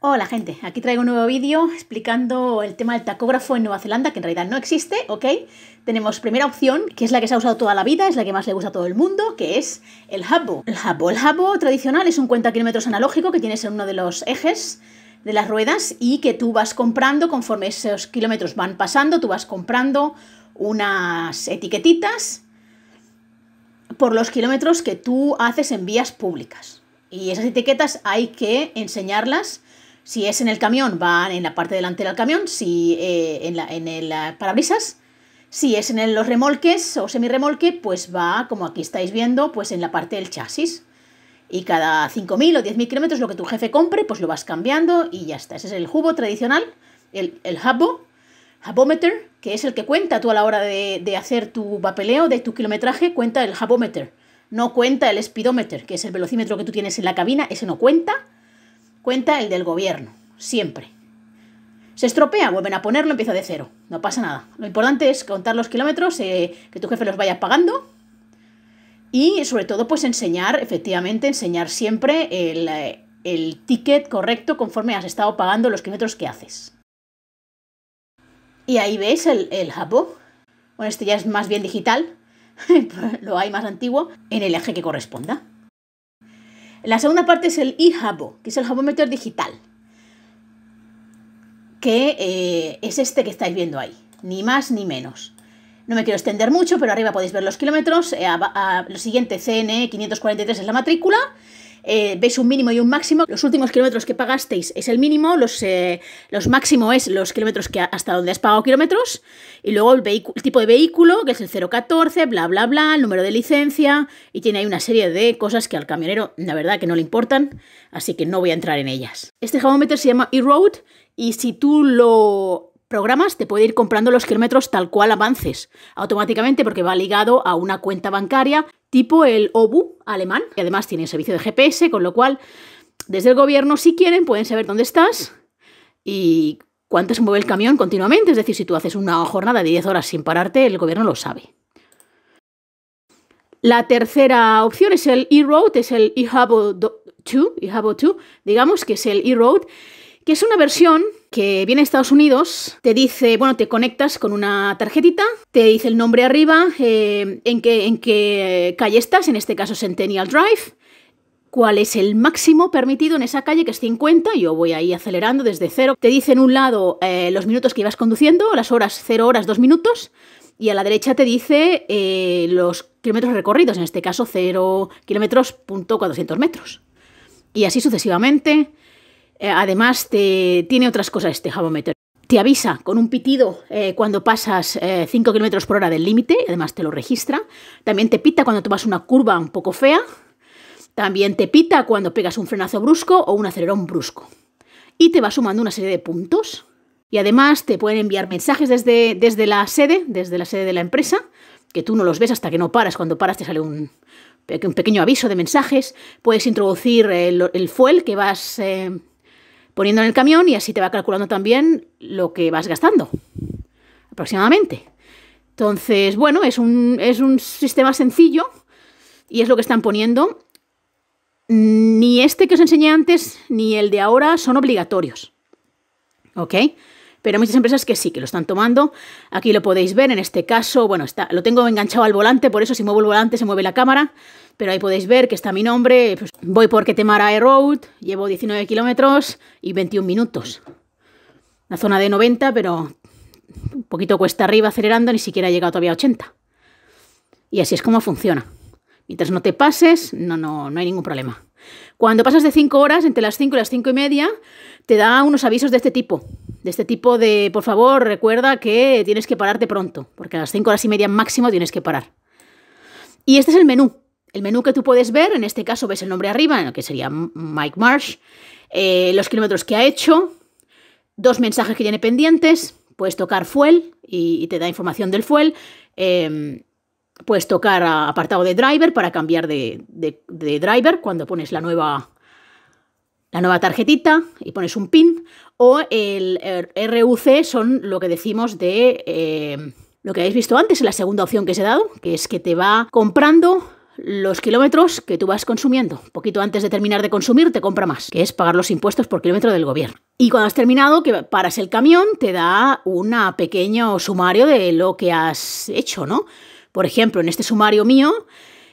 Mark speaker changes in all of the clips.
Speaker 1: Hola gente, aquí traigo un nuevo vídeo explicando el tema del tacógrafo en Nueva Zelanda, que en realidad no existe, ¿ok? Tenemos primera opción, que es la que se ha usado toda la vida, es la que más le gusta a todo el mundo, que es el hubbo. El hubbo, el tradicional es un cuenta kilómetros analógico que tienes en uno de los ejes de las ruedas y que tú vas comprando conforme esos kilómetros van pasando, tú vas comprando unas etiquetitas por los kilómetros que tú haces en vías públicas. Y esas etiquetas hay que enseñarlas si es en el camión, va en la parte delantera del camión, si eh, en, la, en el parabrisas. Si es en los remolques o semirremolque, pues va, como aquí estáis viendo, pues en la parte del chasis. Y cada 5.000 o 10.000 kilómetros lo que tu jefe compre, pues lo vas cambiando y ya está. Ese es el hubo tradicional, el, el hubbo, hubometer, que es el que cuenta tú a la hora de, de hacer tu papeleo, de tu kilometraje, cuenta el hubometer. No cuenta el speedometer, que es el velocímetro que tú tienes en la cabina, ese no cuenta Cuenta el del gobierno, siempre. Se estropea, vuelven a ponerlo, empieza de cero. No pasa nada. Lo importante es contar los kilómetros, eh, que tu jefe los vaya pagando y sobre todo pues enseñar, efectivamente, enseñar siempre el, eh, ticket correcto conforme has estado pagando los kilómetros que haces. Y ahí veis el, el Bueno, este ya es más bien digital, lo hay más antiguo, en el eje que corresponda. La segunda parte es el e que es el jabometer digital, que eh, es este que estáis viendo ahí, ni más ni menos. No me quiero extender mucho, pero arriba podéis ver los kilómetros. Eh, a, lo siguiente, CN543 e es la matrícula. Eh, veis un mínimo y un máximo. Los últimos kilómetros que pagasteis es el mínimo, los, máximos eh, los máximo es los kilómetros que hasta donde has pagado kilómetros, y luego el, tipo de vehículo, que es el 014, bla, bla, bla, el número de licencia, y tiene ahí una serie de cosas que al camionero, la verdad, que no le importan, así que no voy a entrar en ellas. Este meter se llama e-road, y si tú lo programas te puede ir comprando los kilómetros tal cual avances, automáticamente porque va ligado a una cuenta bancaria tipo el OBU alemán, que además tiene servicio de GPS, con lo cual desde el gobierno si quieren pueden saber dónde estás y cuánto se mueve el camión continuamente, es decir, si tú haces una jornada de 10 horas sin pararte, el gobierno lo sabe. La tercera opción es el e-road, es el e-hub 2, digamos que es el e-road, que es una versión que viene a Estados Unidos, te dice, bueno, te conectas con una tarjetita, te dice el nombre arriba, eh, en, qué, calle estás, en este caso Centennial Drive, cuál es el máximo permitido en esa calle que es 50, yo voy ahí acelerando desde cero, te dice en un lado eh, los minutos que ibas conduciendo, las horas, cero horas, dos minutos, y a la derecha te dice eh, los kilómetros recorridos, en este caso 0 kilómetros, punto 400 metros. Y así sucesivamente, eh, además, te, tiene otras cosas este jabómetro. Te avisa con un pitido eh, cuando pasas 5 eh, km por hora del límite, además te lo registra. También te pita cuando tomas una curva un poco fea. También te pita cuando pegas un frenazo brusco o un acelerón brusco. Y te va sumando una serie de puntos. Y además te pueden enviar mensajes desde, desde la sede, desde la sede de la empresa, que tú no los ves hasta que no paras. Cuando paras te sale un, pequeño aviso de mensajes. Puedes introducir el, fuel que vas poniendo en el camión y así te va calculando también lo que vas gastando aproximadamente. Entonces, bueno, es un, es un sistema sencillo y es lo que están poniendo. Ni este que os enseñé antes ni el de ahora son obligatorios. ¿Ok? pero hay muchas empresas que sí, que lo están tomando. Aquí lo podéis ver, en este caso, bueno, está, lo tengo enganchado al volante, por eso si muevo el volante se mueve la cámara, pero ahí podéis ver que está mi nombre, pues, voy por Ketemara Air Road, llevo 19 kilómetros y 21 minutos. La zona de 90, pero un poquito cuesta arriba acelerando, ni siquiera he llegado todavía a 80. Y así es como funciona. Mientras no te pases, no, no, no hay ningún problema. Cuando pasas de 5 horas, entre las 5 y las 5 y media, te da unos avisos de este tipo este tipo de, por favor, recuerda que tienes que pararte pronto, porque a las 5 horas y media máximo tienes que parar. Y este es el menú. El menú que tú puedes ver, en este caso ves el nombre arriba, que sería Mike Marsh, eh, los kilómetros que ha hecho, dos mensajes que tiene pendientes, puedes tocar fuel y, te da información del fuel, em, puedes tocar apartado de driver para cambiar de driver cuando pones la nueva la nueva tarjetita y pones un pin o el RUC son lo que decimos de eh, lo que habéis visto antes en la segunda opción que os he dado, que es que te va comprando los kilómetros que tú vas consumiendo. poquito antes de terminar de consumir te compra más, que es pagar los impuestos por kilómetro del gobierno. Y cuando has terminado, que paras el camión, te da un pequeño sumario de lo que has hecho, ¿no? Por ejemplo, en este sumario mío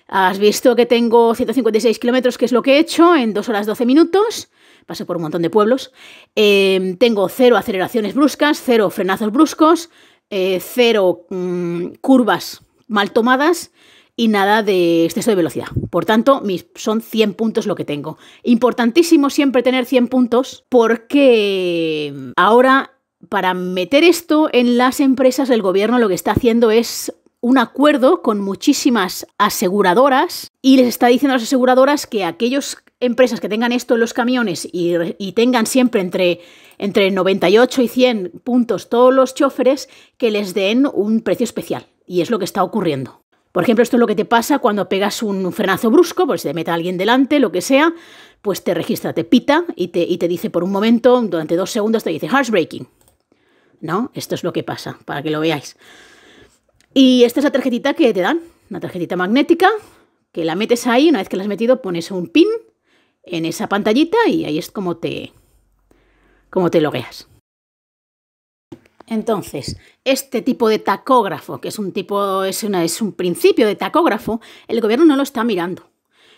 Speaker 1: Has visto que tengo 156 kilómetros, que es lo que he hecho, en 2 horas 12 minutos. Paso por un montón de pueblos. Em, tengo cero aceleraciones bruscas, cero frenazos bruscos, eh, cero mm, curvas mal tomadas y nada de exceso de velocidad. Por tanto, mis, son 100 puntos lo que tengo. Importantísimo siempre tener 100 puntos porque ahora para meter esto en las empresas, el gobierno lo que está haciendo es un acuerdo con muchísimas aseguradoras y les está diciendo a las aseguradoras que aquellas empresas que tengan esto en los camiones y, tengan siempre entre, entre 98 y 100 puntos todos los choferes, que les den un precio especial. Y es lo que está ocurriendo. Por ejemplo, esto es lo que te pasa cuando pegas un frenazo brusco, pues te mete alguien delante, lo que sea, pues te registra, te pita y te, dice por un momento, durante dos segundos, te dice heartbreaking. ¿No? Esto es lo que pasa, para que lo veáis. Y esta es la tarjetita que te dan, una tarjetita magnética, que la metes ahí, una vez que la has metido pones un pin en esa pantallita y ahí es como te, como te logueas. Entonces, este tipo de tacógrafo, que es un tipo, es, una, es un principio de tacógrafo, el gobierno no lo está mirando.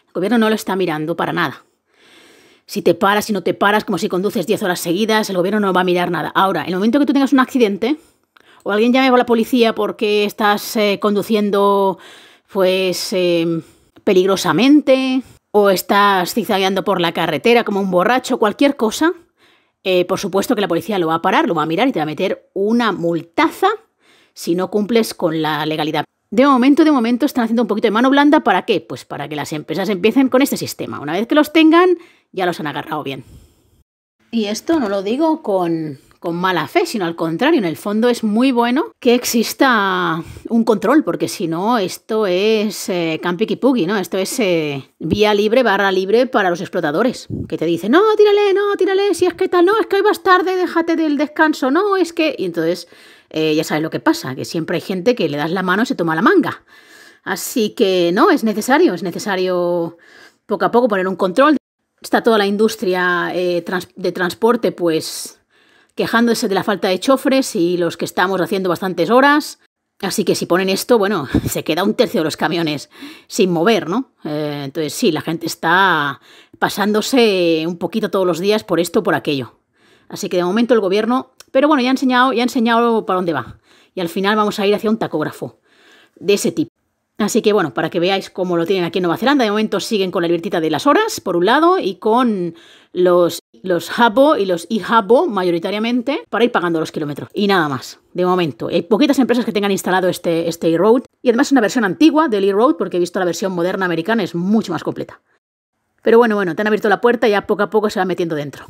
Speaker 1: El gobierno no lo está mirando para nada. Si te paras, si no te paras, como si conduces 10 horas seguidas, el gobierno no va a mirar nada. Ahora, en el momento que tú tengas un accidente, o alguien llame a la policía porque estás eh, conduciendo pues eh, peligrosamente o estás zigzagueando por la carretera como un borracho, cualquier cosa, eh, por supuesto que la policía lo va a parar, lo va a mirar y te va a meter una multaza si no cumples con la legalidad. De momento, de momento están haciendo un poquito de mano blanda. ¿Para qué? Pues para que las empresas empiecen con este sistema. Una vez que los tengan, ya los han agarrado bien. Y esto no lo digo con con mala fe, sino al contrario, en el fondo es muy bueno que exista un control, porque si no, esto es eh, pugi, ¿no? Esto es eh, vía libre, barra libre para los explotadores, que te dicen, no, tírale, no, tírale, si es que tal, no, es que hoy vas tarde, déjate del descanso, no, es que... Y entonces eh, ya sabes lo que pasa, que siempre hay gente que le das la mano y se toma la manga. Así que no, es necesario, es necesario poco a poco poner un control. Está toda la industria eh, de transporte, pues quejándose de la falta de chofres y los que estamos haciendo bastantes horas. Así que si ponen esto, bueno, se queda un tercio de los camiones sin mover, ¿no? Eh, entonces sí, la gente está pasándose un poquito todos los días por esto, por aquello. Así que de momento el gobierno, pero bueno, ya ha enseñado, ya ha enseñado para dónde va. Y al final vamos a ir hacia un tacógrafo de ese tipo. Así que bueno, para que veáis cómo lo tienen aquí en Nueva Zelanda, de momento siguen con la libertita de las horas, por un lado, y con los, los y los IHABO mayoritariamente, para ir pagando los kilómetros. Y nada más, de momento. Hay poquitas empresas que tengan instalado este, este e-road, y además es una versión antigua del e-road, porque he visto la versión moderna americana, es mucho más completa. Pero bueno, bueno, te han abierto la puerta y ya poco a poco se va metiendo dentro.